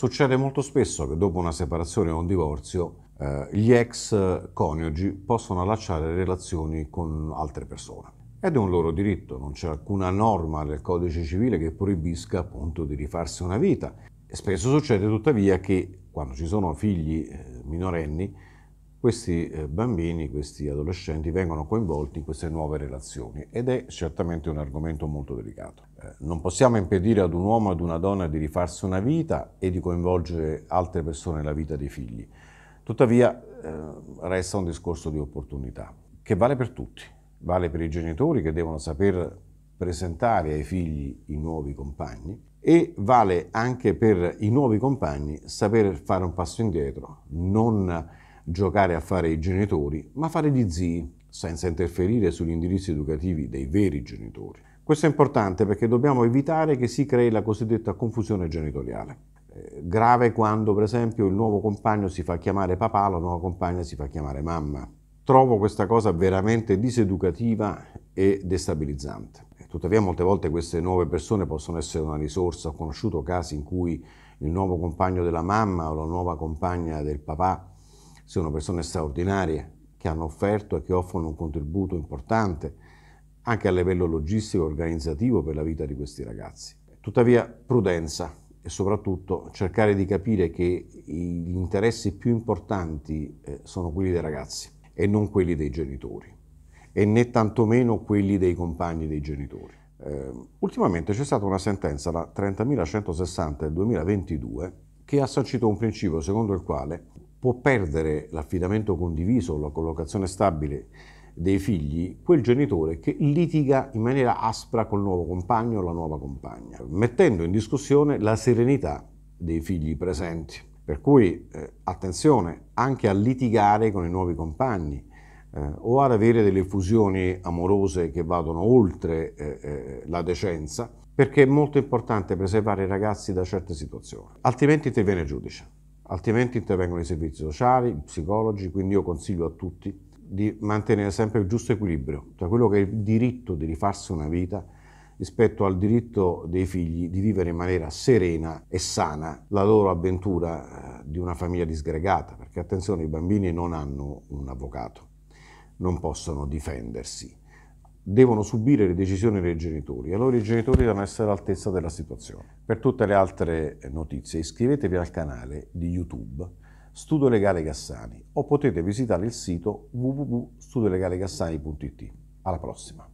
Succede molto spesso che dopo una separazione o un divorzio eh, gli ex coniugi possono allacciare relazioni con altre persone. Ed è un loro diritto, non c'è alcuna norma del codice civile che proibisca appunto di rifarsi una vita. E spesso succede tuttavia che quando ci sono figli eh, minorenni, questi eh, bambini, questi adolescenti vengono coinvolti in queste nuove relazioni ed è certamente un argomento molto delicato. Eh, non possiamo impedire ad un uomo e ad una donna di rifarsi una vita e di coinvolgere altre persone nella vita dei figli. Tuttavia eh, resta un discorso di opportunità che vale per tutti, vale per i genitori che devono saper presentare ai figli i nuovi compagni e vale anche per i nuovi compagni saper fare un passo indietro, non giocare a fare i genitori, ma fare gli zii, senza interferire sugli indirizzi educativi dei veri genitori. Questo è importante perché dobbiamo evitare che si crei la cosiddetta confusione genitoriale. Eh, grave quando, per esempio, il nuovo compagno si fa chiamare papà, la nuova compagna si fa chiamare mamma. Trovo questa cosa veramente diseducativa e destabilizzante. Eh, tuttavia molte volte queste nuove persone possono essere una risorsa. Ho conosciuto casi in cui il nuovo compagno della mamma o la nuova compagna del papà sono persone straordinarie, che hanno offerto e che offrono un contributo importante anche a livello logistico e organizzativo per la vita di questi ragazzi. Tuttavia prudenza e soprattutto cercare di capire che gli interessi più importanti eh, sono quelli dei ragazzi e non quelli dei genitori e né tantomeno quelli dei compagni dei genitori. Eh, ultimamente c'è stata una sentenza, la 30.160 del 2022, che ha sancito un principio secondo il quale può perdere l'affidamento condiviso o la collocazione stabile dei figli quel genitore che litiga in maniera aspra col nuovo compagno o la nuova compagna, mettendo in discussione la serenità dei figli presenti. Per cui eh, attenzione anche a litigare con i nuovi compagni eh, o ad avere delle fusioni amorose che vadano oltre eh, eh, la decenza, perché è molto importante preservare i ragazzi da certe situazioni, altrimenti interviene il giudice altrimenti intervengono i servizi sociali, i psicologi, quindi io consiglio a tutti di mantenere sempre il giusto equilibrio tra quello che è il diritto di rifarsi una vita rispetto al diritto dei figli di vivere in maniera serena e sana la loro avventura eh, di una famiglia disgregata, perché attenzione, i bambini non hanno un avvocato, non possono difendersi devono subire le decisioni dei genitori. Allora i genitori devono essere all'altezza della situazione. Per tutte le altre eh, notizie iscrivetevi al canale di YouTube Studio Legale Gassani o potete visitare il sito www.studiolegalegassani.it. Alla prossima!